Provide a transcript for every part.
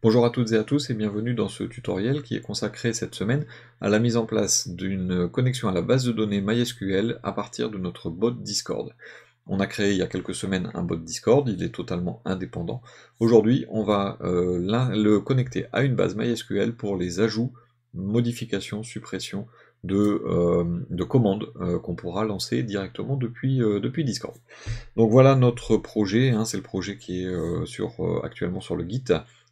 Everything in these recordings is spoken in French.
Bonjour à toutes et à tous et bienvenue dans ce tutoriel qui est consacré cette semaine à la mise en place d'une connexion à la base de données MySQL à partir de notre bot Discord. On a créé il y a quelques semaines un bot Discord, il est totalement indépendant. Aujourd'hui, on va euh, le connecter à une base MySQL pour les ajouts, modifications, suppressions de, euh, de commandes euh, qu'on pourra lancer directement depuis, depuis Discord. Donc voilà notre projet, hein, c'est le projet qui est sur, actuellement sur le Git.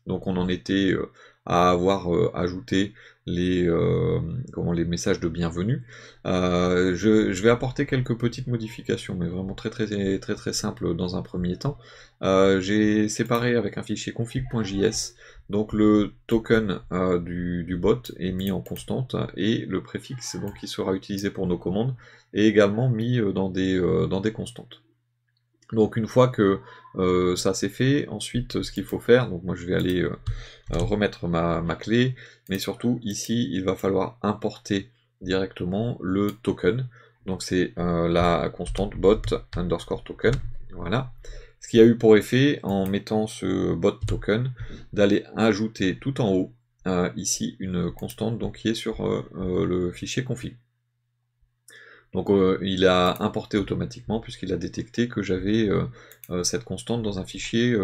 Donc on en était euh, à avoir euh, ajouté les, euh, comment, les messages de bienvenue. je, vais apporter quelques petites modifications, mais vraiment très très très très, simple dans un premier temps. J'ai séparé avec un fichier config.js, donc le token du, du, bot est mis en constante et le préfixe donc, qui sera utilisé pour nos commandes est également mis dans des, dans des constantes. Donc une fois que euh, ça c'est fait. Ensuite, ce qu'il faut faire, donc moi je vais aller euh, euh, remettre ma, clé, mais surtout ici, il va falloir importer directement le token. Donc c'est la constante bot underscore token. Voilà. Ce qui a eu pour effet, en mettant ce bot token, d'aller ajouter tout en haut, ici, une constante donc, qui est sur le fichier config. Donc euh, il a importé automatiquement puisqu'il a détecté que j'avais euh, euh, cette constante dans un fichier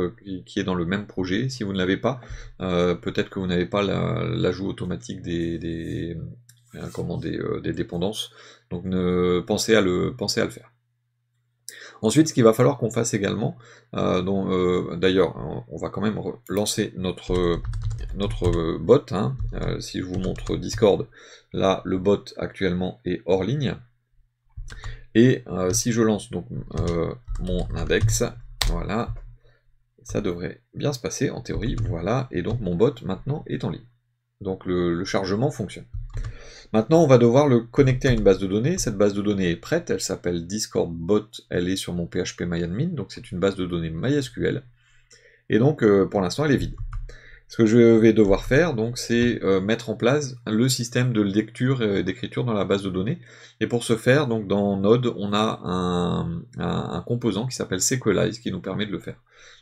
qui est dans le même projet. Si vous ne l'avez pas, peut-être que vous n'avez pas l'ajout automatique des, des, dépendances. Donc ne, pensez, à le, à le faire. Ensuite, ce qu'il va falloir qu'on fasse également, d'ailleurs, on va quand même lancer notre, notre bot. Hein. si je vous montre Discord, là, le bot actuellement est hors ligne. Et euh, si je lance donc euh, mon index, voilà, ça devrait bien se passer en théorie, voilà, et donc mon bot maintenant est en ligne. Donc le, chargement fonctionne. Maintenant, on va devoir le connecter à une base de données. Cette base de données est prête, elle s'appelle Discord Bot, elle est sur mon PHP MyAdmin, donc c'est une base de données MySQL. Et donc, euh, pour l'instant, elle est vide. Ce que je vais devoir faire, donc, c'est euh, mettre en place le système de lecture et d'écriture dans la base de données. Et pour ce faire, donc, dans Node, on a un, composant qui s'appelle SQLize qui nous permet de le faire.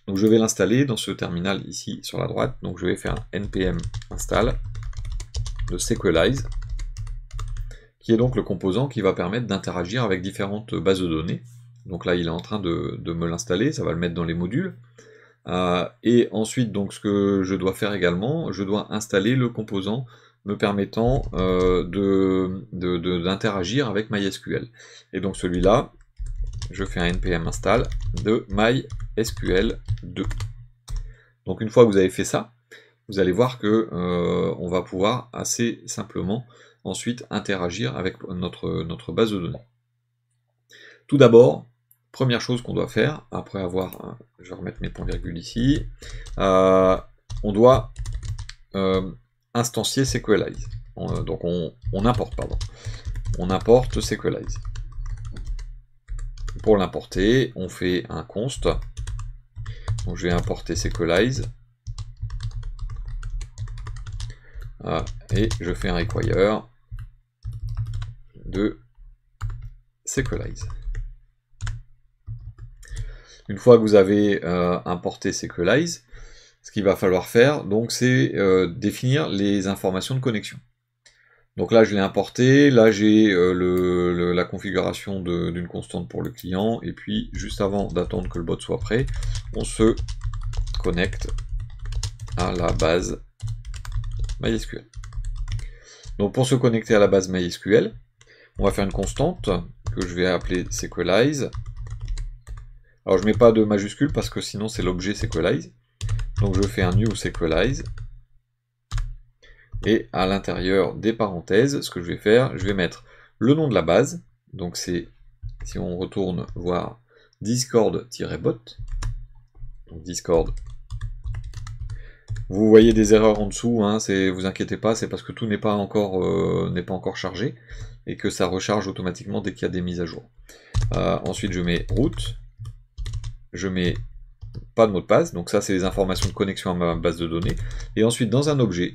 Donc, je vais l'installer dans ce terminal ici sur la droite. Donc, je vais faire npm install de SQLize qui est donc le composant qui va permettre d'interagir avec différentes bases de données. Donc là, il est en train de me l'installer, ça va le mettre dans les modules. Euh, et ensuite, donc, ce que je dois faire également, je dois installer le composant me permettant euh, d'interagir avec MySQL. Et donc celui-là, je fais un npm install de MySQL2. Donc une fois que vous avez fait ça, vous allez voir que euh, on va pouvoir assez simplement ensuite interagir avec notre, notre base de données. Tout d'abord, première chose qu'on doit faire, après avoir, hein, je vais remettre mes points virgule ici, euh, on doit euh, instancier SQLize. Euh, donc on, importe, pardon. On importe SQLize. Pour l'importer, on fait un const. Donc je vais importer SQLize. et je fais un require de SQLize. Une fois que vous avez euh, importé SQLize, ce qu'il va falloir faire, donc, c'est euh, définir les informations de connexion. Donc là, je l'ai importé, là j'ai euh, la configuration d'une constante pour le client, et puis juste avant d'attendre que le bot soit prêt, on se connecte à la base MySQL. Donc pour se connecter à la base MySQL, on va faire une constante que je vais appeler SQLize alors je ne mets pas de majuscule parce que sinon c'est l'objet SQLize. Donc je fais un new SQLize. Et à l'intérieur des parenthèses, ce que je vais faire, je vais mettre le nom de la base. Donc c'est, si on retourne voir, discord-bot. Donc discord. Vous voyez des erreurs en dessous, hein, vous inquiétez pas, c'est parce que tout n'est pas, encore, euh, n'est pas encore chargé et que ça recharge automatiquement dès qu'il y a des mises à jour. Euh, ensuite je mets route je mets pas de mot de passe, donc ça c'est les informations de connexion à ma base de données. Et ensuite dans un objet,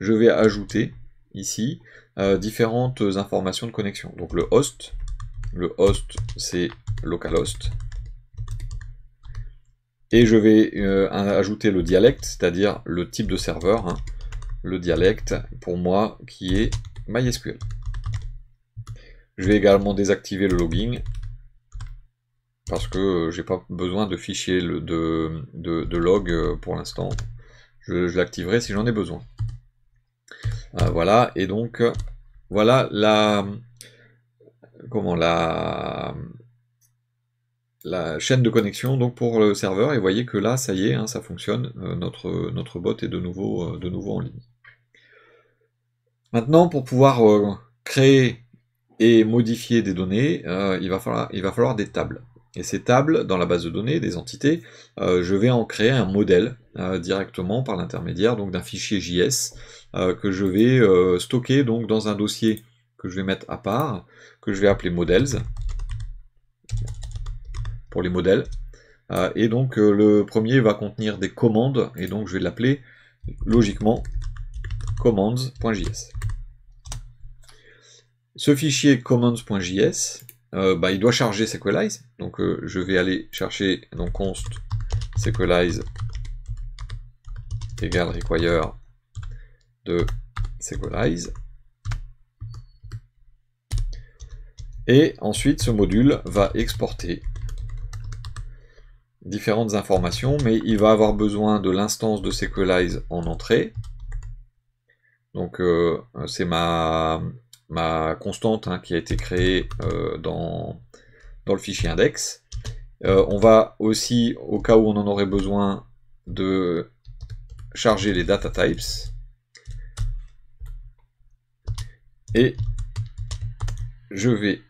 je vais ajouter ici euh, différentes informations de connexion. Donc le host, le host c'est localhost. Et je vais euh, ajouter le dialecte, c'est-à-dire le type de serveur, hein. le dialecte pour moi qui est MySQL. Je vais également désactiver le logging parce que euh, j'ai pas besoin de fichier de, de, log euh, pour l'instant. Je, l'activerai si j'en ai besoin. Euh, voilà, et donc voilà la comment la la chaîne de connexion donc pour le serveur et vous voyez que là ça y est hein, ça fonctionne notre notre bot est de nouveau de nouveau en ligne maintenant pour pouvoir créer et modifier des données il va falloir il va falloir des tables et ces tables, dans la base de données des entités, euh, je vais en créer un modèle euh, directement par l'intermédiaire donc d'un fichier JS euh, que je vais stocker donc dans un dossier que je vais mettre à part, que je vais appeler models pour les modèles. et donc le premier va contenir des commandes et donc je vais l'appeler logiquement commands.js. Ce fichier commands.js euh, bah, il doit charger SQLize. Donc euh, je vais aller chercher donc const SQLize égale require de SQLize. Et ensuite, ce module va exporter différentes informations, mais il va avoir besoin de l'instance de SQLize en entrée. Donc euh, c'est ma ma constante hein, qui a été créée euh, dans, dans le fichier index. Euh, on va aussi, au cas où on en aurait besoin, de charger les data types. Et je vais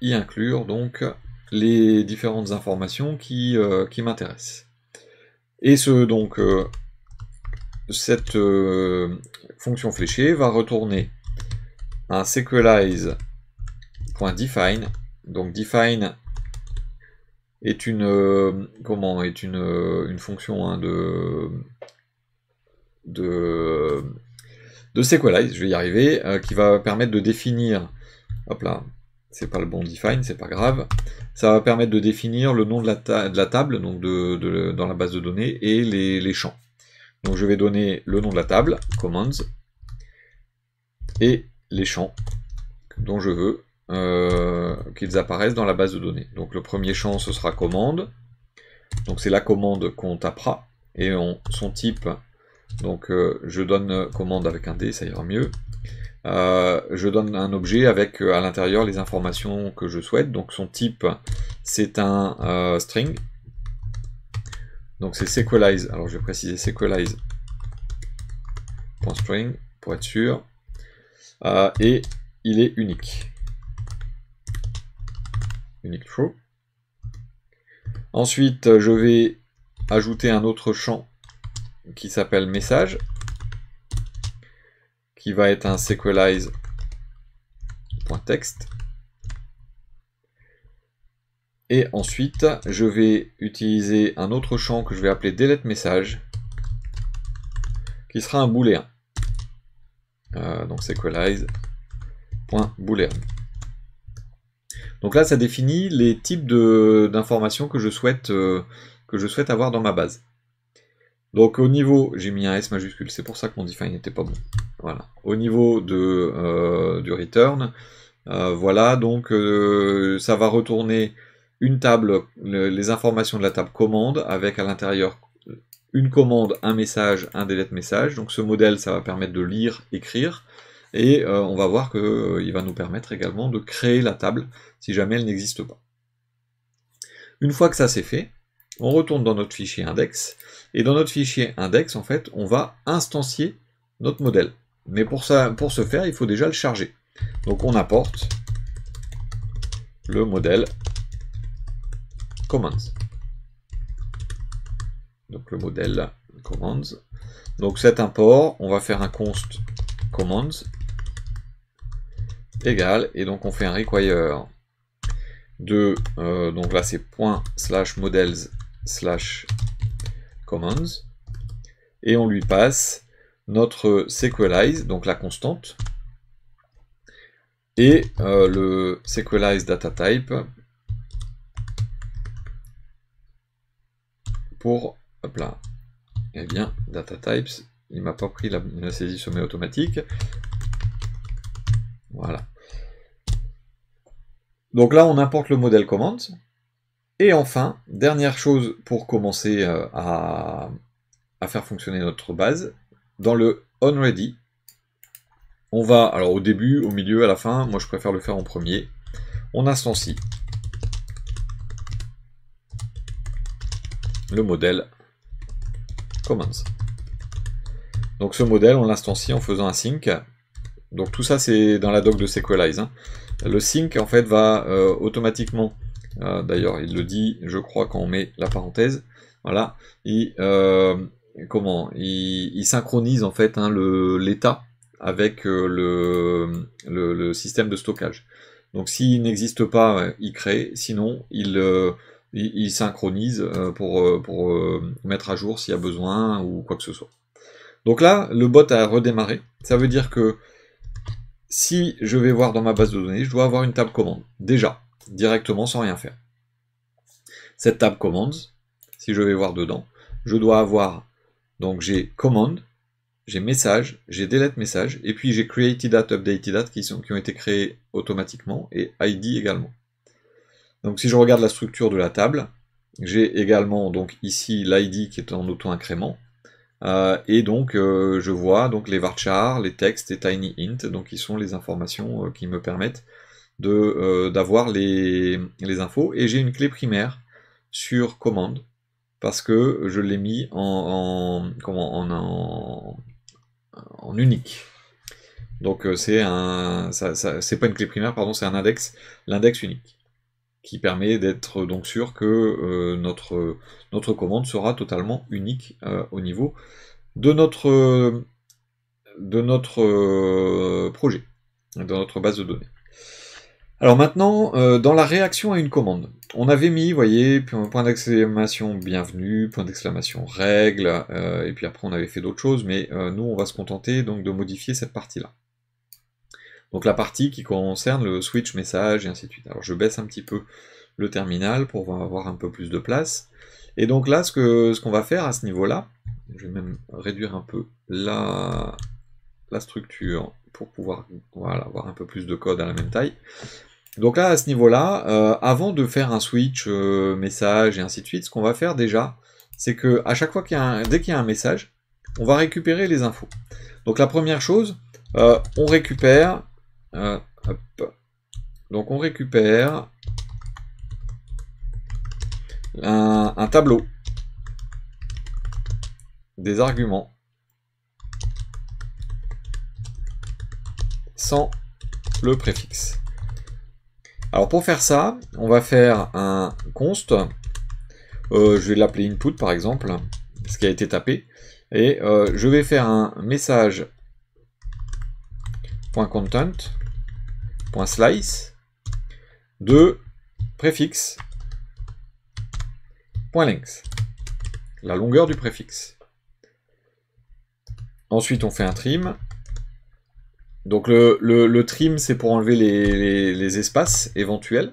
y inclure donc les différentes informations qui, euh, qui m'intéressent. Et ce donc cette fonction fléchée va retourner un SQLize.define Donc define est une euh, comment est une, euh, une fonction hein, de de de SQLize, je vais y arriver, euh, qui va permettre de définir hop là, c'est pas le bon define, c'est pas grave. Ça va permettre de définir le nom de la, de la table, donc de, dans la base de données, et les, les, champs. Donc je vais donner le nom de la table, commands, et les champs dont je veux euh, qu'ils apparaissent dans la base de données. Donc le premier champ, ce sera commande. Donc c'est la commande qu'on tapera. Et on, son type, donc euh, je donne commande avec un D, ça ira mieux. Euh, je donne un objet avec à l'intérieur les informations que je souhaite. Donc son type, c'est un string. Donc c'est SQLize, Alors je vais préciser string pour être sûr. Ah, et il est unique. Unique true. Ensuite, je vais ajouter un autre champ qui s'appelle message, qui va être un sequelize.text. Et ensuite, je vais utiliser un autre champ que je vais appeler delete message, qui sera un booléen. Euh, donc c'est Donc là, ça définit les types d'informations que, je souhaite euh, que je souhaite avoir dans ma base. Donc au niveau, j'ai mis un S majuscule, c'est pour ça que mon define n'était pas bon. Voilà. Au niveau de, euh, du return, voilà, donc ça va retourner une table, les informations de la table commande, avec à l'intérieur une commande, un message, un delete message. Donc ce modèle, ça va permettre de lire, écrire. Et euh, on va voir qu'il euh, va nous permettre également de créer la table si jamais elle n'existe pas. Une fois que ça c'est fait, on retourne dans notre fichier index. Et dans notre fichier index, en fait, on va instancier notre modèle. Mais pour, ça, pour ce faire, il faut déjà le charger. Donc on apporte le modèle commands donc le modèle commands. Donc cet import, on va faire un const commands égal, et donc on fait un require de, euh, donc là c'est slash models slash commands, et on lui passe notre SQLize, donc la constante, et euh, le sequelize data type pour hop là, et eh bien, data types, il m'a pas pris la, saisie sommet automatique. Voilà. Donc là, on importe le modèle command. Et enfin, dernière chose pour commencer euh, à, faire fonctionner notre base, dans le onReady, on va, alors au début, au milieu, à la fin, moi je préfère le faire en premier, on instancie le modèle commands. Donc ce modèle, on l'instancie en faisant un sync. Donc tout ça, c'est dans la doc de sequelize hein. Le sync, en fait, va euh, automatiquement, euh, d'ailleurs, il le dit, je crois, quand on met la parenthèse, voilà, il, euh, comment, il, synchronise, en fait, hein, l'état avec le, le, le, système de stockage. Donc s'il n'existe pas, il crée, sinon, il il synchronise euh, pour, euh, euh, mettre à jour s'il y a besoin ou quoi que ce soit. Donc là, le bot a redémarré. Ça veut dire que si je vais voir dans ma base de données, je dois avoir une table commande. Déjà, directement sans rien faire. Cette table commande, si je vais voir dedans, je dois avoir, donc j'ai commande, j'ai message, j'ai delete message, et puis j'ai created at, updated at qui, sont, qui ont été créés automatiquement, et ID également. Donc si je regarde la structure de la table, j'ai également donc ici l'ID qui est en auto-incrément. Euh, et donc euh, je vois donc les varchars, les textes et tiny int, donc qui sont les informations euh, qui me permettent d'avoir les, infos. Et j'ai une clé primaire sur commande parce que je l'ai mis en, en, unique. Donc c'est un, ça, c'est pas une clé primaire, pardon, c'est un index, l'index unique qui permet d'être donc sûr que euh, notre, notre commande sera totalement unique euh, au niveau de notre, de notre euh, projet, de notre base de données. Alors maintenant, dans la réaction à une commande, on avait mis, vous voyez, point d'exclamation bienvenue, point d'exclamation règle, et puis après on avait fait d'autres choses, mais nous on va se contenter donc de modifier cette partie-là. Donc la partie qui concerne le switch message et ainsi de suite. Alors je baisse un petit peu le terminal pour avoir un peu plus de place. Et donc là, ce qu'on ce qu'on va faire à ce niveau-là, je vais même réduire un peu la, la structure pour pouvoir avoir un peu plus de code à la même taille. Donc là, à ce niveau-là, euh, avant de faire un switch euh, message et ainsi de suite, ce qu'on va faire déjà, c'est que à chaque fois qu'il y a un, dès qu'il y a un message, on va récupérer les infos. Donc la première chose, euh, on récupère ah, Donc on récupère un, tableau des arguments sans le préfixe. Alors pour faire ça, on va faire un const. Euh, je vais l'appeler input par exemple, ce qui a été tapé. Et euh, je vais faire un message .content .slice de préfixe .length, la longueur du préfixe. Ensuite, on fait un trim. Donc le, le, trim, c'est pour enlever les, espaces éventuels.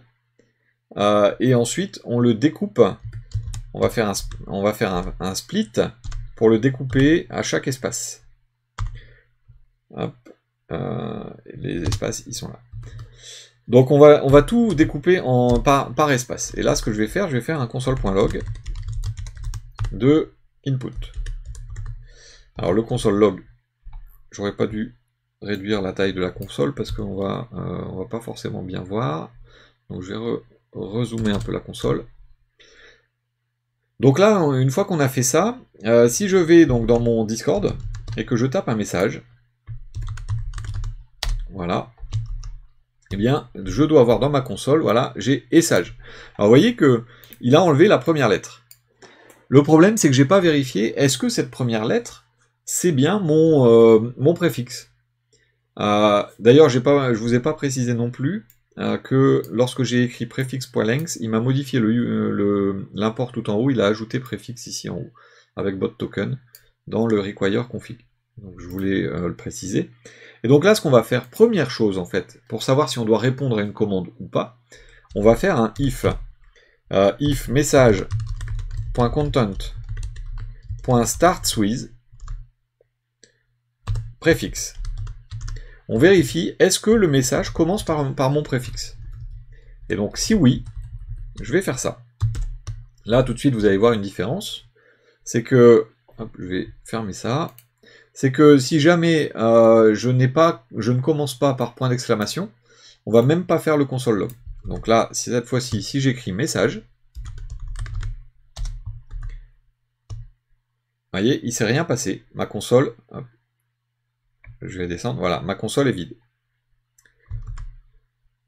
Euh, et ensuite, on le découpe. On va faire, un, on va faire un, split pour le découper à chaque espace. Euh, les espaces, ils sont là. Donc on va, on va tout découper en, par, par espace. Et là, ce que je vais faire, je vais faire un console.log de input. Alors le console.log, j'aurais pas dû réduire la taille de la console parce qu'on va, euh, on va pas forcément bien voir. Donc je vais un peu la console. Donc là, une fois qu'on a fait ça, euh, si je vais donc dans mon Discord et que je tape un message, voilà, eh bien, je dois avoir dans ma console, voilà, j'ai Essage. Alors, vous voyez que il a enlevé la première lettre. Le problème, c'est que je n'ai pas vérifié, est-ce que cette première lettre, c'est bien mon, euh, mon préfixe euh, D'ailleurs, je ne vous ai pas précisé non plus euh, que lorsque j'ai écrit préfixe.length, il m'a modifié l'import le, tout en haut, il a ajouté préfixe ici en haut, avec bot token, dans le require config. Donc je voulais le préciser. Et donc là, ce qu'on va faire, première chose en fait, pour savoir si on doit répondre à une commande ou pas, on va faire un if. Euh, if message.content.startsWith préfixe. On vérifie, est-ce que le message commence par, par mon préfixe Et donc si oui, je vais faire ça. Là, tout de suite, vous allez voir une différence. C'est que, je vais fermer ça c'est que si jamais euh, je n'ai pas, je ne commence pas par point d'exclamation, on va même pas faire le console log. Donc là, cette fois-ci, si j'écris message, voyez, il s'est rien passé. Ma console, je vais descendre, voilà, ma console est vide.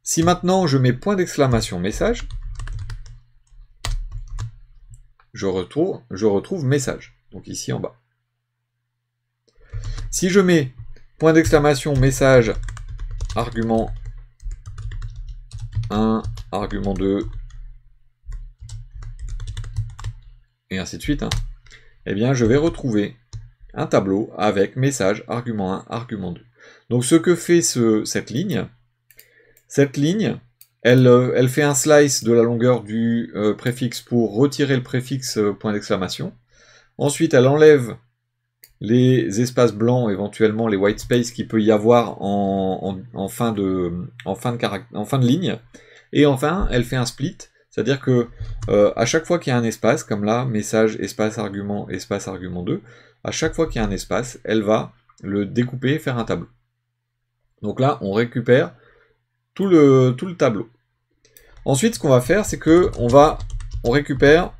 Si maintenant je mets point d'exclamation message, je je retrouve message, donc ici en bas. Si je mets point d'exclamation message argument 1, argument 2, et ainsi de suite, hein, eh bien je vais retrouver un tableau avec message argument 1, argument 2. Donc ce que fait cette ligne, cette ligne, euh, elle, fait un slice de la longueur du euh, préfixe pour retirer le préfixe euh, point d'exclamation. Ensuite, elle enlève les espaces blancs, éventuellement les white space qu'il peut y avoir en, fin de, en, fin de en fin de ligne. Et enfin, elle fait un split, c'est-à-dire que euh, à chaque fois qu'il y a un espace, comme là, message, espace, argument, espace, argument 2, à chaque fois qu'il y a un espace, elle va le découper faire un tableau. Donc là, on récupère tout le, tout le tableau. Ensuite, ce qu'on va faire, c'est que on va, on récupère,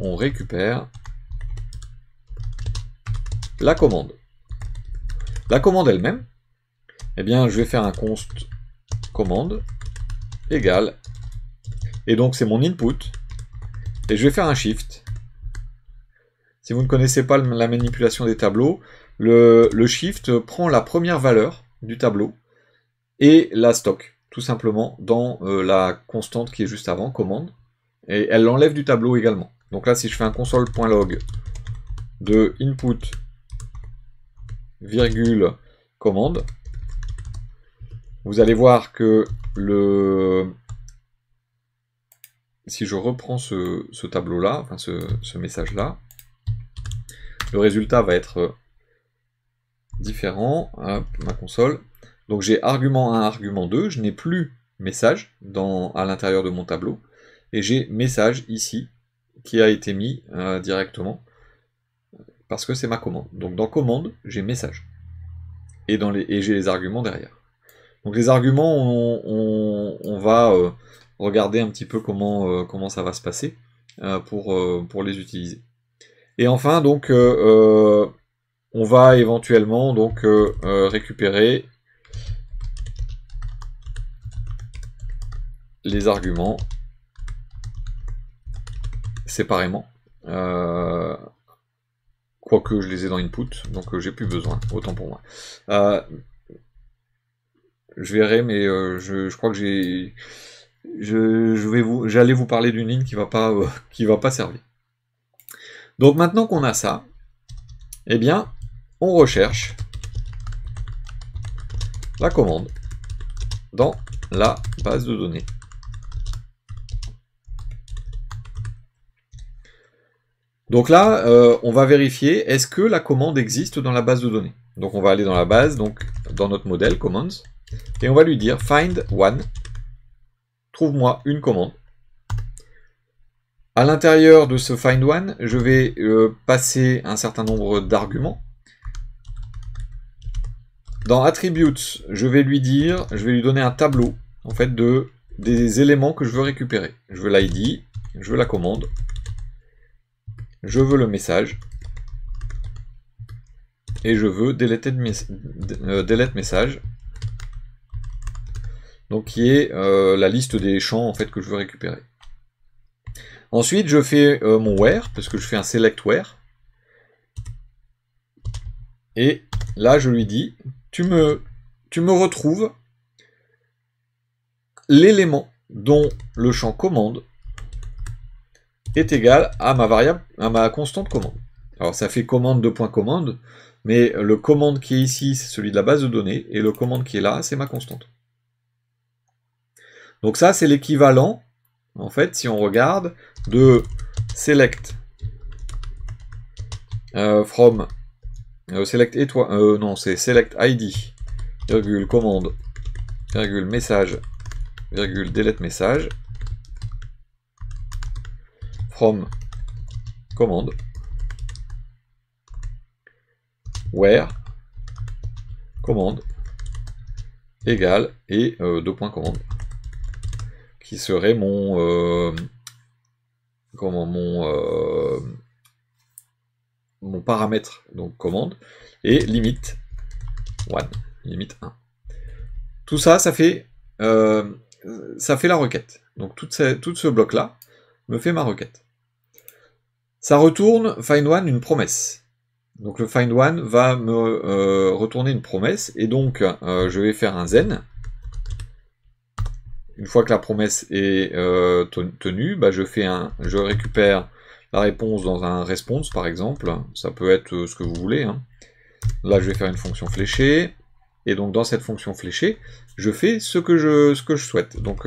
on récupère la commande. La commande elle-même, eh bien, je vais faire un const commande égal Et donc, c'est mon input. Et je vais faire un shift. Si vous ne connaissez pas la manipulation des tableaux, le, shift prend la première valeur du tableau et la stocke, tout simplement, dans euh, la constante qui est juste avant, commande. Et elle l'enlève du tableau également. Donc là, si je fais un console.log de input virgule commande. Vous allez voir que le... Si je reprends ce, tableau-là, enfin ce, message-là, le résultat va être différent. ma console. Donc j'ai argument 1, argument 2. Je n'ai plus message dans, à l'intérieur de mon tableau. Et j'ai message ici qui a été mis euh, directement parce que c'est ma commande. Donc dans commande, j'ai message. Et, les, j'ai les arguments derrière. Donc les arguments, on, va euh, regarder un petit peu comment, euh, comment ça va se passer euh, pour, pour les utiliser. Et enfin, donc, on va éventuellement donc, récupérer les arguments séparément. Quoique je les ai dans input, donc euh, j'ai plus besoin, autant pour moi. Euh, je verrai, mais euh, je, crois que j'ai. Je, vais vous, j'allais vous parler d'une ligne qui va pas, qui va pas servir. Donc maintenant qu'on a ça, eh bien, on recherche la commande dans la base de données. Donc là, euh, on va vérifier est-ce que la commande existe dans la base de données. Donc on va aller dans la base, donc dans notre modèle commands, et on va lui dire find one, trouve-moi une commande. À l'intérieur de ce find one, je vais euh, passer un certain nombre d'arguments. Dans attributes, je vais lui dire, je vais lui donner un tableau en fait de des éléments que je veux récupérer. Je veux l'ID, je veux la commande, je veux le message et je veux déléter delete euh, message donc qui est euh, la liste des champs en fait que je veux récupérer. Ensuite, je fais euh, mon where parce que je fais un select where et là je lui dis tu me tu me retrouves l'élément dont le champ commande est égal à ma variable, à ma constante commande. Alors ça fait commande de commande, mais le commande qui est ici, c'est celui de la base de données, et le commande qui est là, c'est ma constante. Donc ça, c'est l'équivalent, en fait, si on regarde, de select euh, from euh, select étoile, euh, non, c'est select id, virgule commande, virgule message, virgule delete message, from commande where commande égal et euh, deux points commande qui serait mon euh, comment mon euh, mon paramètre donc commande et limite 1 limite 1 tout ça ça fait ça fait la requête donc tout ce bloc là me fait ma requête ça retourne Find One une promesse. Donc le Find One va me euh, retourner une promesse et donc euh, je vais faire un zen. Une fois que la promesse est euh, tenue, bah, je, fais un, je récupère la réponse dans un response par exemple. Ça peut être ce que vous voulez. Hein. Là je vais faire une fonction fléchée. Et donc dans cette fonction fléchée, je fais ce que je, ce que je souhaite. Donc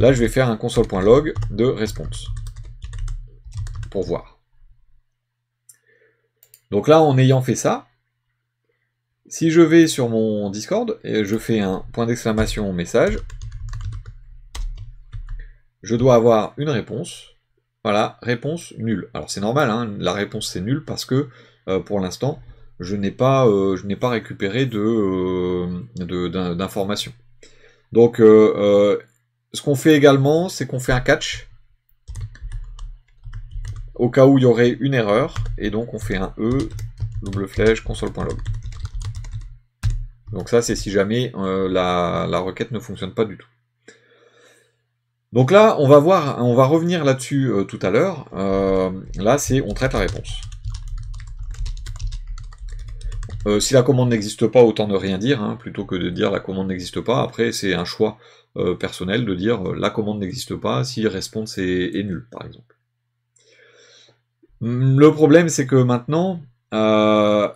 là je vais faire un console.log de response pour voir. Donc là, en ayant fait ça, si je vais sur mon Discord et je fais un point d'exclamation message, je dois avoir une réponse. Voilà, réponse nulle. Alors c'est normal, hein, la réponse c'est nulle parce que euh, pour l'instant, je n'ai pas, euh, pas récupéré de, euh, d'informations. Donc ce qu'on fait également, c'est qu'on fait un catch au cas où il y aurait une erreur, et donc on fait un E, double flèche, console.log. Donc ça, c'est si jamais euh, la, requête ne fonctionne pas du tout. Donc là, on va voir, on va revenir là-dessus euh, tout à l'heure. Euh, là, c'est on traite la réponse. si la commande n'existe pas, autant ne rien dire, hein, plutôt que de dire la commande n'existe pas. Après, c'est un choix personnel de dire la commande n'existe pas si response est, est nulle, par exemple. Mm, le problème, c'est que maintenant, euh,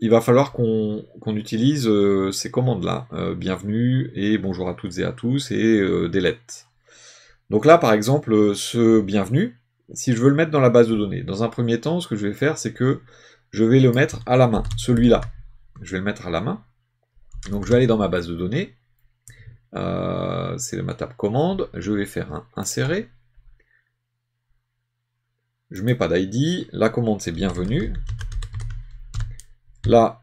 il va falloir qu'on utilise euh, ces commandes-là. Euh, bienvenue et bonjour à toutes et à tous et delete. Donc là, par exemple, ce bienvenue, si je veux le mettre dans la base de données, dans un premier temps, ce que je vais faire, c'est que je vais le mettre à la main, celui-là. Je vais le mettre à la main. Donc je vais aller dans ma base de données. c'est ma table commande. Je vais faire un insérer je mets pas d'ID, la commande c'est bienvenue, là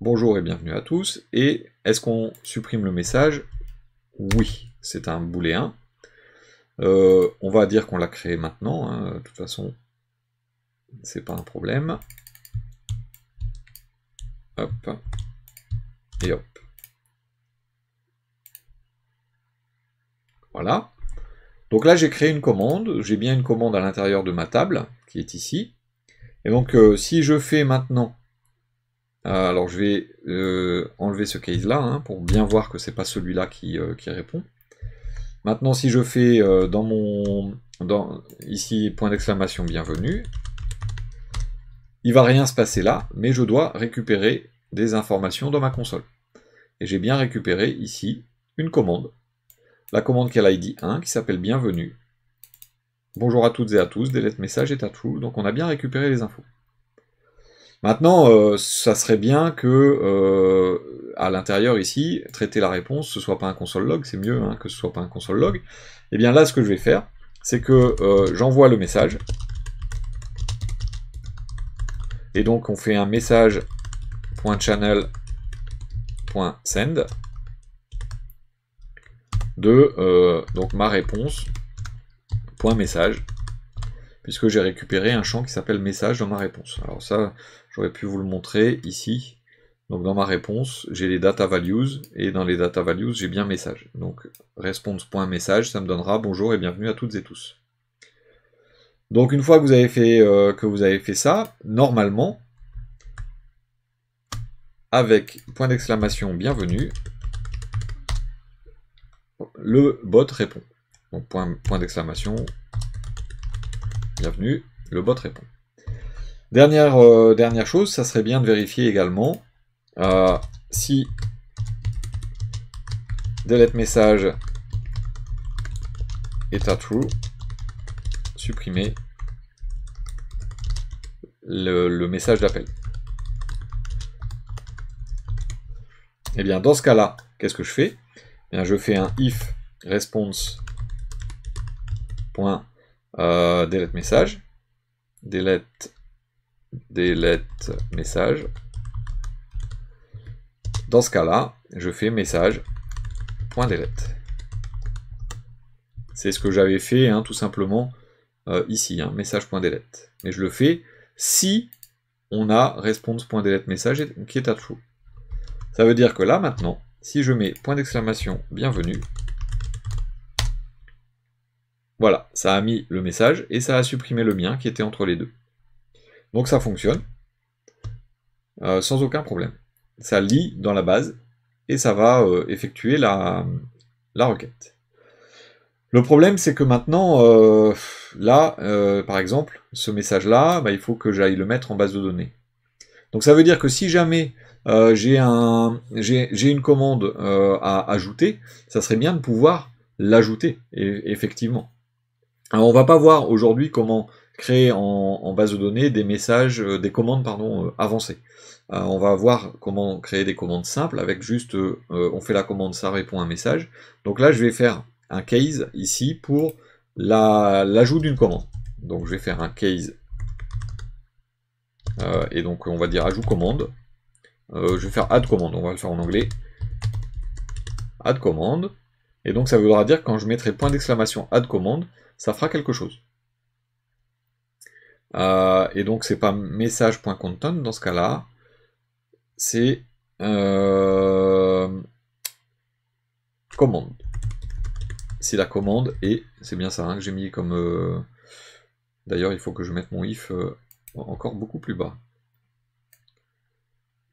bonjour et bienvenue à tous, et est-ce qu'on supprime le message Oui, c'est un booléen. Euh, on va dire qu'on l'a créé maintenant, hein. de toute façon c'est pas un problème. Hop, et hop. Voilà. Donc là, j'ai créé une commande, j'ai bien une commande à l'intérieur de ma table, qui est ici. Et donc, euh, si je fais maintenant, euh, alors je vais euh, enlever ce case-là, hein, pour bien voir que ce n'est pas celui-là qui, répond. Maintenant, si je fais dans mon... Dans, ici, point d'exclamation, bienvenue, il ne va rien se passer là, mais je dois récupérer des informations dans ma console. Et j'ai bien récupéré ici une commande la commande qu'elle a dit hein, 1 qui s'appelle bienvenue. Bonjour à toutes et à tous, delete message est à true, donc on a bien récupéré les infos. Maintenant, euh, ça serait bien que euh, à l'intérieur ici, traiter la réponse, ce soit pas un console log, c'est mieux hein, que ce soit pas un console log. Et eh bien là, ce que je vais faire, c'est que euh, j'envoie le message. Et donc on fait un message de euh, donc ma réponse point message puisque j'ai récupéré un champ qui s'appelle message dans ma réponse. Alors ça, j'aurais pu vous le montrer ici. Donc dans ma réponse, j'ai les data values et dans les data values, j'ai bien message. Donc response.message, ça me donnera bonjour et bienvenue à toutes et tous. Donc une fois que vous avez fait, euh, que vous avez fait ça, normalement, avec point d'exclamation bienvenue, le bot répond. Donc point, point d'exclamation, bienvenue, le bot répond. Dernière, euh, dernière chose, ça serait bien de vérifier également euh, si delete message est à true, supprimer le, le message d'appel. Et eh bien dans ce cas-là, qu'est-ce que je fais je fais un if response euh, message delete message dans ce cas là je fais message c'est ce que j'avais fait hein, tout simplement euh, ici hein, message mais je le fais si on a response message qui est à true ça veut dire que là maintenant si je mets point d'exclamation, bienvenue, voilà, ça a mis le message et ça a supprimé le mien qui était entre les deux. Donc ça fonctionne euh, sans aucun problème. Ça lit dans la base et ça va euh, effectuer la, requête. Le problème c'est que maintenant, euh, là, par exemple, ce message-là, bah, il faut que j'aille le mettre en base de données. Donc ça veut dire que si jamais euh, j'ai une commande euh, à ajouter, ça serait bien de pouvoir l'ajouter, e, effectivement. Alors on va pas voir aujourd'hui comment créer en, base de données des messages, euh, des commandes pardon, avancées. on va voir comment créer des commandes simples avec juste on fait la commande ça répond à un message. Donc là je vais faire un case ici pour l'ajout d'une commande. Donc je vais faire un case euh, et donc on va dire ajout commande. Euh, je vais faire add commande, on va le faire en anglais. Add commande. Et donc ça voudra dire quand je mettrai point d'exclamation add commande, ça fera quelque chose. Euh, et donc c'est pas message.content dans ce cas-là, c'est commande. c'est la commande et c'est bien ça hein, que j'ai mis comme... D'ailleurs, il faut que je mette mon if encore beaucoup plus bas.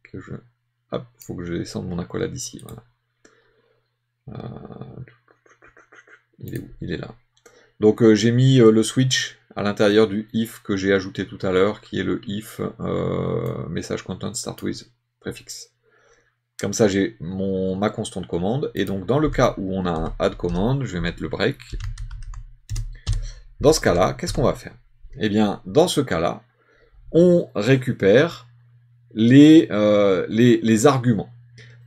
Que je... Ah, faut que je descende mon accolade ici, euh, Il est où Il est là. Donc euh, j'ai mis euh, le switch à l'intérieur du if que j'ai ajouté tout à l'heure, qui est le if message content start with préfixe. Comme ça, j'ai mon ma constante commande. Et donc, dans le cas où on a un add commande, je vais mettre le break. Dans ce cas-là, qu'est-ce qu'on va faire Eh bien, dans ce cas-là, on récupère euh, les, les, arguments.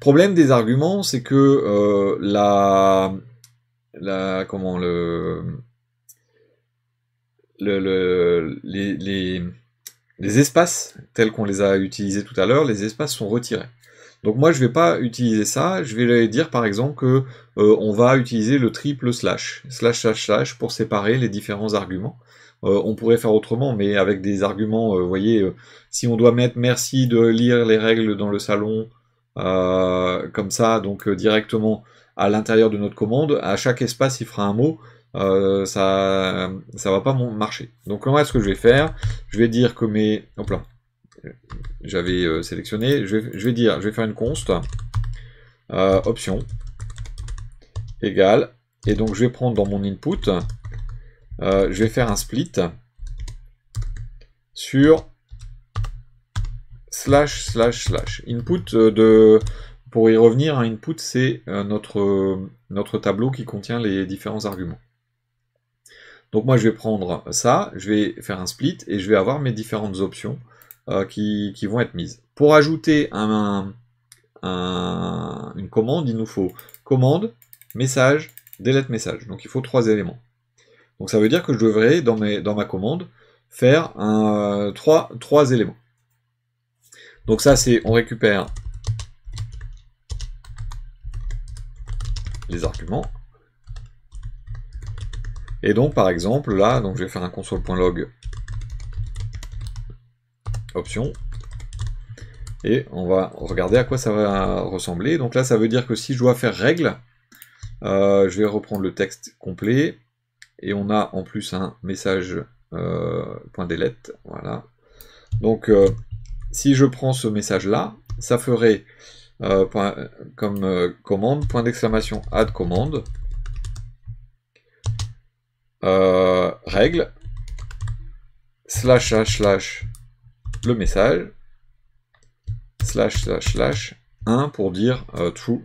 Problème des arguments, c'est que euh, les, espaces tels qu'on les a utilisés tout à l'heure, les espaces sont retirés. Donc moi je ne vais pas utiliser ça, je vais dire par exemple que euh, on va utiliser le triple slash, slash slash slash pour séparer les différents arguments. Euh, on pourrait faire autrement, mais avec des arguments, euh, vous voyez, euh, si on doit mettre merci de lire les règles dans le salon, comme ça, donc directement à l'intérieur de notre commande, à chaque espace il fera un mot, ça ça va pas marcher. Donc comment est-ce que je vais faire Je vais dire que mes... Hop là, j'avais sélectionné, je vais, dire, je vais faire une const, option, égale, et donc je vais prendre dans mon input, euh, je vais faire un split sur slash slash slash. Input euh, de pour y revenir, un input c'est euh, notre, notre tableau qui contient les différents arguments. Donc moi je vais prendre ça, je vais faire un split et je vais avoir mes différentes options qui, vont être mises. Pour ajouter un, une commande, il nous faut commande, message, delete message. Donc il faut trois éléments. Donc ça veut dire que je devrais, dans, mes, dans ma commande, faire un, 3, euh, éléments. Donc ça, c'est on récupère les arguments. Et donc, par exemple, là, donc je vais faire un console.log option. Et on va regarder à quoi ça va ressembler. Donc là, ça veut dire que si je dois faire règle, euh, je vais reprendre le texte complet et on a en plus un message euh, point delete, voilà. Donc euh, si je prends ce message là, ça ferait euh, comme commande point d'exclamation add commande règle slash slash slash le message slash slash slash 1 pour dire true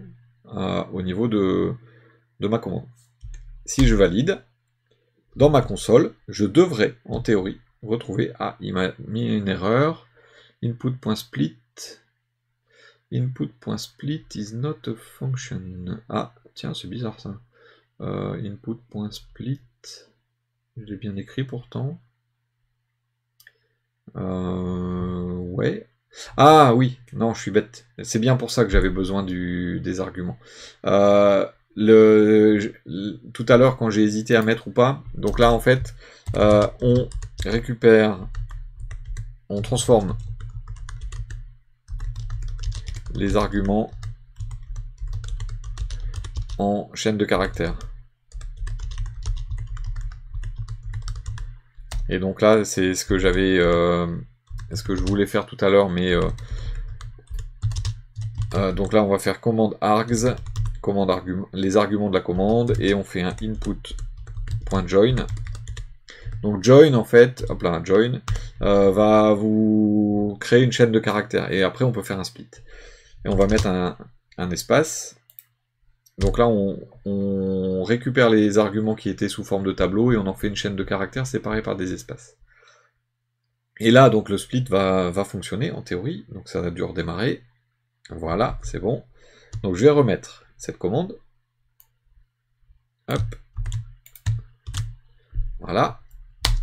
au niveau de, de ma commande. Si je valide, dans ma console, je devrais, en théorie, retrouver... Ah, il m'a mis une erreur. Input.split. Input.split is not a function. Ah, tiens, c'est bizarre ça. Euh, Input.split. Je l'ai bien écrit pourtant. Euh, ouais. Ah oui, non, je suis bête. C'est bien pour ça que j'avais besoin du, des arguments. Euh, le, tout à l'heure quand j'ai hésité à mettre ou pas. Donc là, en fait, euh, on récupère, on transforme les arguments en chaîne de caractères. Et donc là, c'est ce que j'avais, euh, ce que je voulais faire tout à l'heure, mais euh, donc là, on va faire commande args commande les arguments de la commande et on fait un input.join. Donc join en fait, hop là, join, euh, va vous créer une chaîne de caractères et après on peut faire un split. Et on va mettre un, espace. Donc là on, récupère les arguments qui étaient sous forme de tableau et on en fait une chaîne de caractères séparée par des espaces. Et là donc le split va, va fonctionner en théorie, donc ça a dû redémarrer. Voilà, c'est bon. Donc je vais remettre cette commande. Hop. Voilà.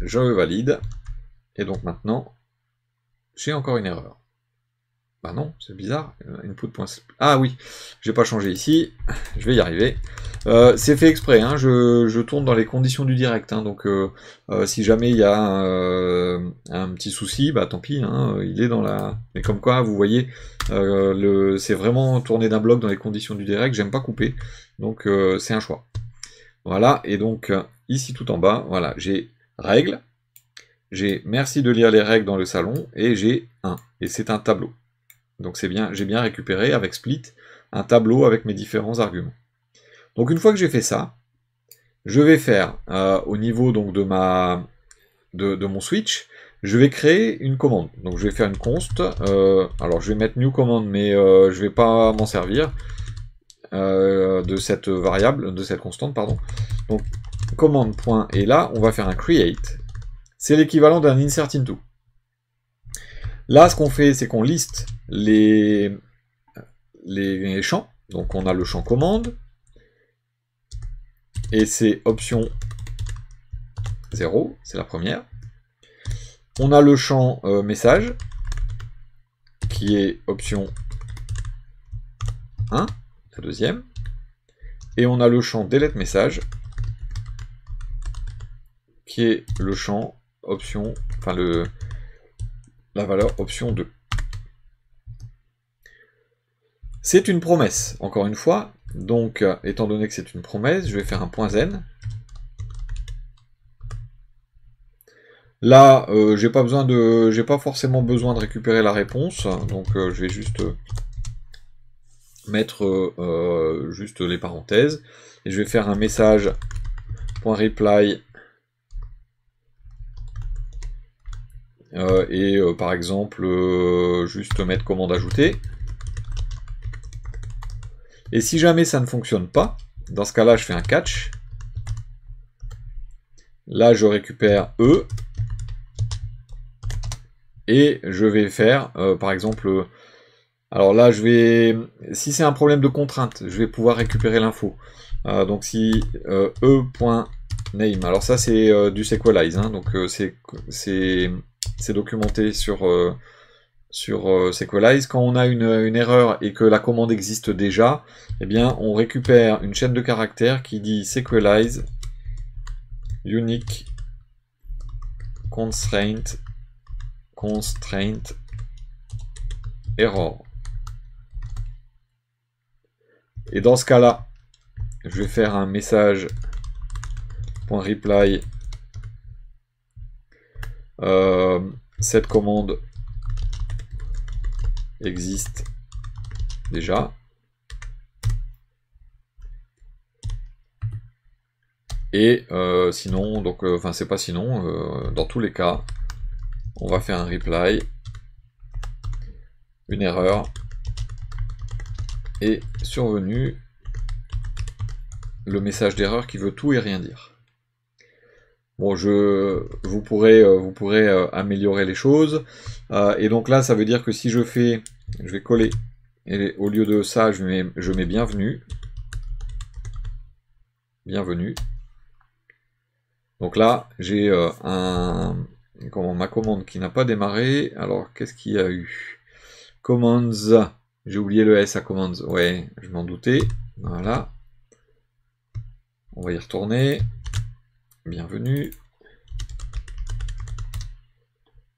Je valide. Et donc maintenant, j'ai encore une erreur. Bah non, c'est bizarre. Euh, input. Ah oui, j'ai pas changé ici. Je vais y arriver. Euh, c'est fait exprès. Hein, je, tourne dans les conditions du direct. Hein, donc euh, si jamais il y a un, petit souci, bah tant pis. Hein, il est dans la. Mais comme quoi, vous voyez, le... c'est vraiment tourné d'un bloc dans les conditions du direct. J'aime pas couper. Donc c'est un choix. Voilà. Et donc ici tout en bas, voilà, j'ai règles. J'ai merci de lire les règles dans le salon et j'ai un. Et c'est un tableau. Donc c'est bien, j'ai bien récupéré avec split un tableau avec mes différents arguments. Donc une fois que j'ai fait ça, je vais faire euh, au niveau donc de ma de, mon switch, je vais créer une commande. Donc je vais faire une const. Euh, alors je vais mettre new command, mais je euh, je vais pas m'en servir de cette variable, de cette constante, pardon. Donc commande et là on va faire un create. C'est l'équivalent d'un insert into. Là, ce qu'on fait, c'est qu'on liste les, les champs. Donc on a le champ commande, et c'est option 0, c'est la première. On a le champ euh, message, qui est option 1, la deuxième. Et on a le champ delete message, qui est le champ option, enfin le, la valeur option 2. C'est une promesse, encore une fois. Donc, euh, étant donné que c'est une promesse, je vais faire un point zen. Là, euh, j'ai pas besoin de, j'ai pas forcément besoin de récupérer la réponse, donc euh, je vais juste mettre juste les parenthèses et je vais faire un message point .reply Euh, et euh, par exemple, euh, juste mettre commande ajoutée. Et si jamais ça ne fonctionne pas, dans ce cas-là, je fais un catch. Là, je récupère E. Et je vais faire, par exemple, alors là, je vais, si c'est un problème de contrainte, je vais pouvoir récupérer l'info. donc si E.name, e alors ça c'est du SQLize, hein. donc c'est c'est documenté sur, SQLize. Euh, sur euh, Quand on a une, erreur et que la commande existe déjà, eh bien, on récupère une chaîne de caractères qui dit SQLize unique constraint constraint error. Et dans ce cas-là, je vais faire un message .reply euh, cette commande existe déjà. Et euh, sinon, donc, euh, enfin, c'est pas sinon, dans tous les cas, on va faire un reply, une erreur est survenu le message d'erreur qui veut tout et rien dire. Bon, je, vous pourrez, euh, vous pourrez euh, améliorer les choses. Euh, et donc là, ça veut dire que si je fais, je vais coller. Et au lieu de ça, je mets, je mets bienvenue. Bienvenue. Donc là, j'ai un, ma commande qui n'a pas démarré. Alors, qu'est-ce qu'il y a eu Commands. J'ai oublié le S à commands. Ouais, je m'en doutais. Voilà. On va y retourner. Bienvenue.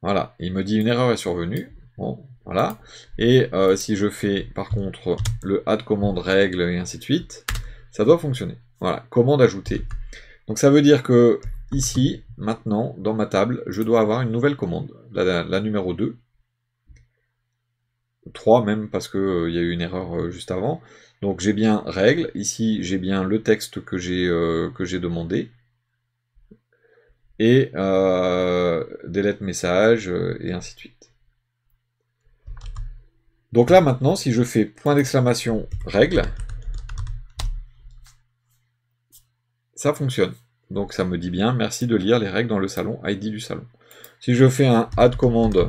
Voilà, il me dit une erreur est survenue. Bon, voilà. Et euh, si je fais par contre le add commande règle et ainsi de suite, ça doit fonctionner. Voilà, commande ajoutée. Donc ça veut dire que ici, maintenant, dans ma table, je dois avoir une nouvelle commande, la, numéro 2. 3 même parce qu'il euh, y a eu une erreur euh, juste avant. Donc j'ai bien règle, ici j'ai bien le texte que j'ai demandé et euh, des lettres message, euh, et ainsi de suite. Donc là maintenant, si je fais point d'exclamation règle, ça fonctionne. Donc ça me dit bien, merci de lire les règles dans le salon, ID du salon. Si je fais un add commande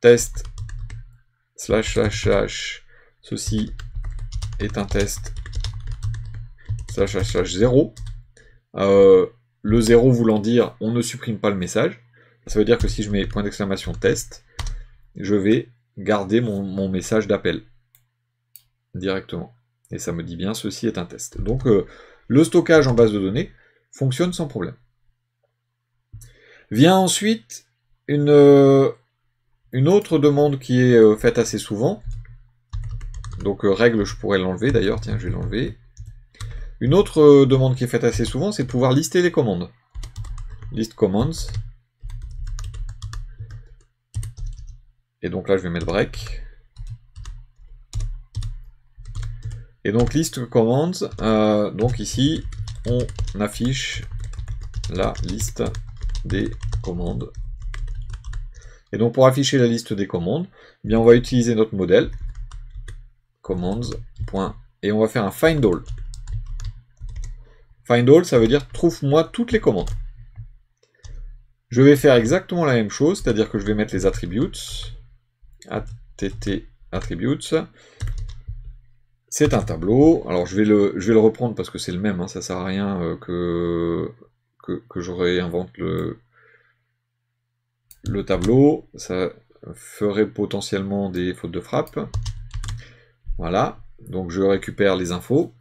test slash slash slash ceci est un test slash slash slash 0, euh, le 0 voulant dire on ne supprime pas le message. Ça veut dire que si je mets point d'exclamation test, je vais garder mon, message d'appel directement. Et ça me dit bien ceci est un test. Donc euh, le stockage en base de données fonctionne sans problème. Vient ensuite une, euh, autre demande qui est faite assez souvent. Donc règle, je pourrais l'enlever d'ailleurs, tiens, je vais l'enlever. Une autre euh, demande qui est faite assez souvent, c'est de pouvoir lister les commandes. List commands. Et donc là, je vais mettre break. Et donc list commands, euh, donc ici, on affiche la liste des commandes. Et donc pour afficher la liste des commandes, eh bien on va utiliser notre modèle commands. Et on va faire un find all. Find all, ça veut dire trouve-moi toutes les commandes. Je vais faire exactement la même chose, c'est-à-dire que je vais mettre les attributes. Att attributes. C'est un tableau. Alors je vais le, je vais le reprendre parce que c'est le même, Ça hein. ça sert à rien euh, que, que, je réinvente le, le tableau. Ça ferait potentiellement des fautes de frappe. Voilà, donc je récupère les infos.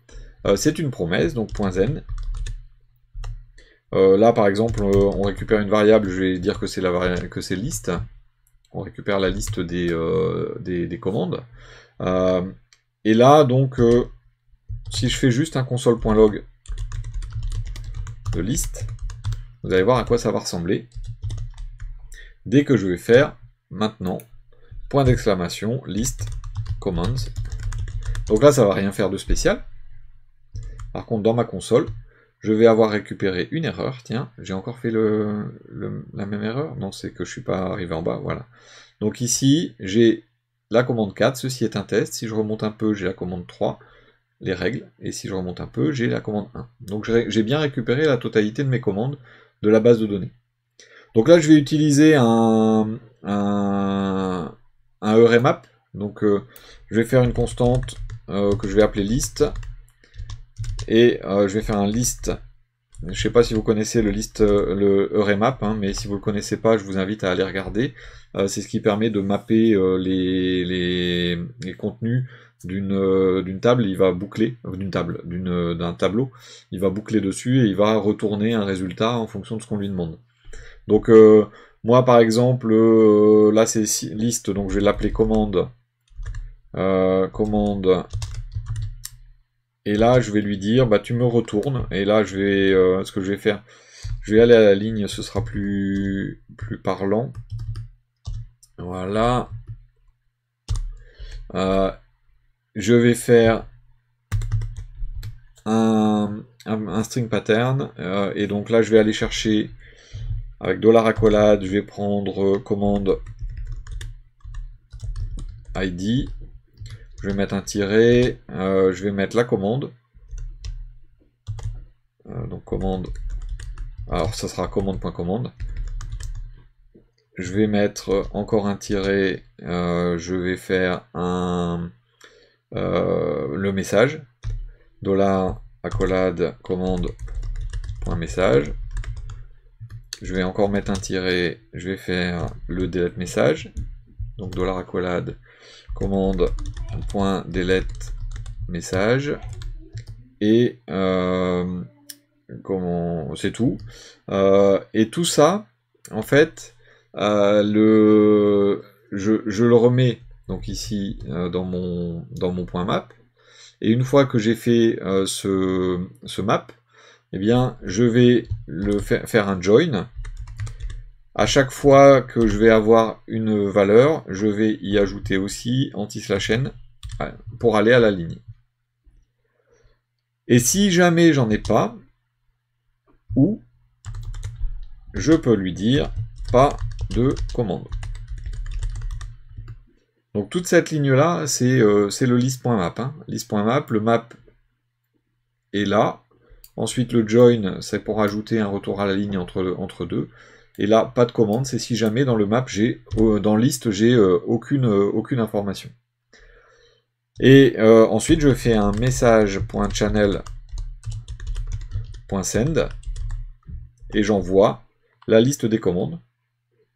Euh, c'est une promesse, donc .zen, euh, là, par exemple, euh, on récupère une variable, je vais dire que c'est liste. On récupère la liste des, euh, des, commandes. et là, donc, si je fais juste un console.log de liste, vous allez voir à quoi ça va ressembler. Dès que je vais faire, maintenant, point d'exclamation, liste commands. Donc là, ça va rien faire de spécial. Par contre, dans ma console, je vais avoir récupéré une erreur. Tiens, j'ai encore fait la même erreur. Non, c'est que je suis pas arrivé en bas. Voilà. Donc ici, j'ai la commande 4. Ceci est un test. Si je remonte un peu, j'ai la commande 3, les règles. Et si je remonte un peu, j'ai la commande 1. Donc j'ai bien récupéré la totalité de mes commandes de la base de données. Donc là, je vais utiliser un, un, e e Donc euh, je vais faire une constante euh, que je vais appeler liste et euh, je vais faire un list. Je ne sais pas si vous connaissez le list, euh, le Euremap, hein, mais si vous ne le connaissez pas, je vous invite à aller regarder. Euh, c'est ce qui permet de mapper les, les, les contenus d'une table, il va boucler, d'une table, d'un tableau, il va boucler dessus et il va retourner un résultat en fonction de ce qu'on lui demande. Donc moi par exemple, là c'est liste, donc je vais l'appeler commande, commande et là, je vais lui dire, bah tu me retournes. Et là, je vais, euh, ce que je vais faire, je vais aller à la ligne, ce sera plus, plus parlant. Voilà. Euh, je vais faire un, string pattern. Euh, et donc là, je vais aller chercher avec dollar accolade, je vais prendre commande ID. Je vais mettre un tiret. Euh, je vais mettre la commande. Euh, donc commande. Alors ça sera commande.commande. Je vais mettre encore un tiret. Euh, je vais faire un le message. Dollar accolade commande message. Je vais encore mettre un tiret. Je vais faire le delete message donc dollar accolade commande point delete message et euh, comment c'est tout euh, et tout ça en fait euh, le je, je, le remets donc ici dans mon dans mon point map et une fois que j'ai fait ce, ce map eh bien je vais le faire, faire un join à chaque fois que je vais avoir une valeur, je vais y ajouter aussi anti-slash n euh, pour aller à la ligne. Et si jamais j'en ai pas, ou je peux lui dire pas de commande. Donc toute cette ligne-là, c'est euh, le list.map. Hein. List.map, le map est là. Ensuite le join, c'est pour ajouter un retour à la ligne entre, entre deux. Et là, pas de commande, c'est si jamais dans le map, j'ai euh, dans liste, j'ai euh, aucune, euh, aucune information. Et ensuite, je fais un message.channel.send et j'envoie la liste des commandes.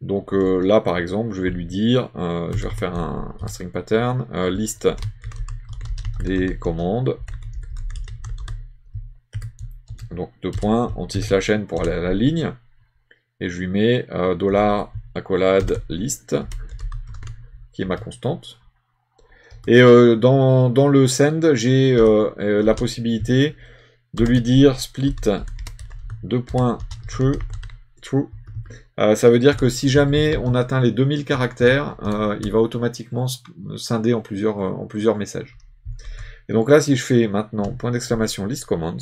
Donc là, par exemple, je vais lui dire, je vais refaire un, string pattern, liste des commandes. Donc deux points, anti-slash n pour aller à la ligne et je lui mets euh, accolade list qui est ma constante. Et euh, dans, dans, le send, j'ai euh, la possibilité de lui dire split deux true ça veut dire que si jamais on atteint les 2000 caractères, il va automatiquement scinder en plusieurs, en plusieurs messages. Et donc là, si je fais maintenant point d'exclamation list commands,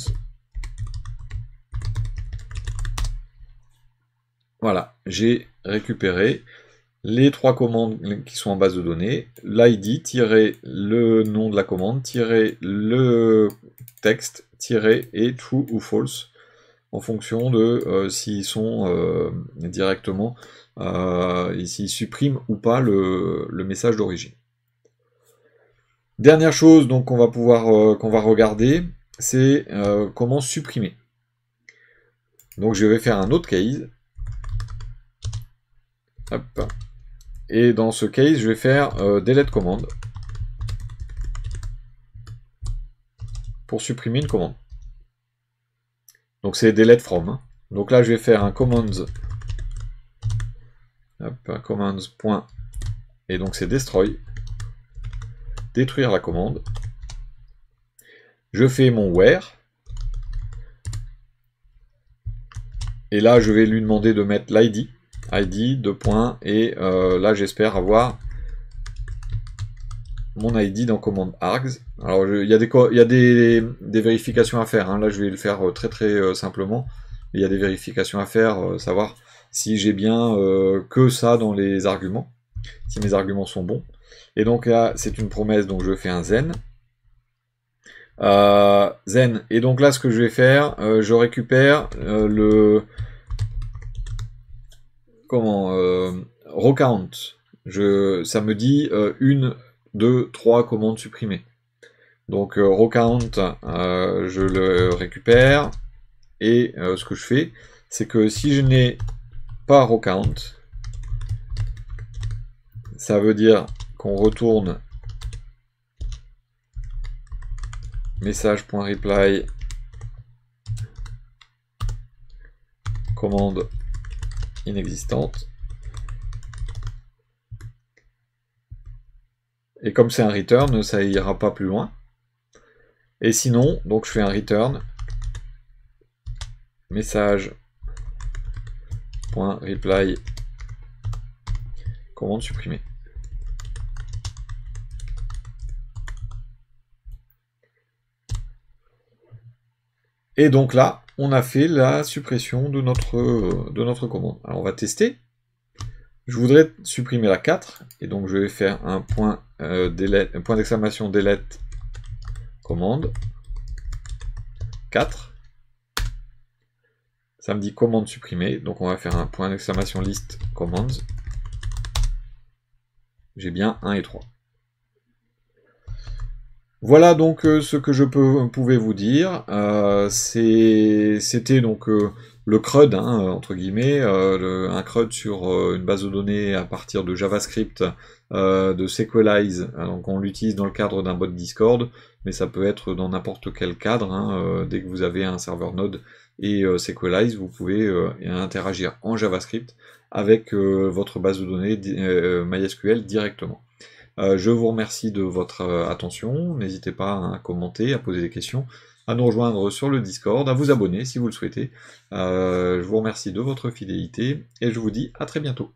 j'ai récupéré les trois commandes qui sont en base de données, l'ID, tirer le nom de la commande, tirer le texte, tirer et true ou false, en fonction de euh, s'ils sont euh, directement, euh, s'ils suppriment ou pas le, message d'origine. Dernière chose donc qu'on va pouvoir euh, qu'on va regarder, c'est comment supprimer. Donc je vais faire un autre case et dans ce case, je vais faire delete euh, délai commande. Pour supprimer une commande. Donc c'est delete from. Hein. Donc là, je vais faire un commands. commands. Point. Et donc c'est destroy. Détruire la commande. Je fais mon where. Et là, je vais lui demander de mettre l'ID. ID, de points, et euh, là j'espère avoir mon ID dans commande args. Alors il y a, des, y a des, des, vérifications à faire, hein. là je vais le faire euh, très très euh, simplement. Il y a des vérifications à faire, savoir si j'ai bien que ça dans les arguments, si mes arguments sont bons. Et donc là c'est une promesse, donc je fais un zen. zen. Et donc là ce que je vais faire, je récupère le comment euh, Recount. Je, ça me dit euh, une, deux, trois commandes supprimées. Donc euh, Recount, euh, je le récupère. Et ce que je fais, c'est que si je n'ai pas Recount, ça veut dire qu'on retourne message.reply commande inexistante. Et comme c'est un return, ça ira pas plus loin. Et sinon, donc je fais un return message.reply commande supprimer. Et donc là, on a fait la suppression de notre, de notre commande. Alors on va tester. Je voudrais supprimer la 4, et donc je vais faire un point, euh, d'exclamation delete commande 4. Ça me dit commande supprimée, donc on va faire un point d'exclamation list commands. J'ai bien 1 et 3. Voilà donc euh, ce que je peux, pouvais vous dire. Euh, c'était donc euh, le CRUD, hein, entre guillemets, un CRUD sur une base de données à partir de JavaScript, de SQLize. Donc on l'utilise dans le cadre d'un bot Discord, mais ça peut être dans n'importe quel cadre. Hein, dès que vous avez un serveur Node et SQLize, vous pouvez interagir en JavaScript avec votre base de données MySQL directement. Euh, je vous remercie de votre euh, attention. N'hésitez pas hein, à commenter, à poser des questions, à nous rejoindre sur le Discord, à vous abonner si vous le souhaitez. Euh, je vous remercie de votre fidélité et je vous dis à très bientôt.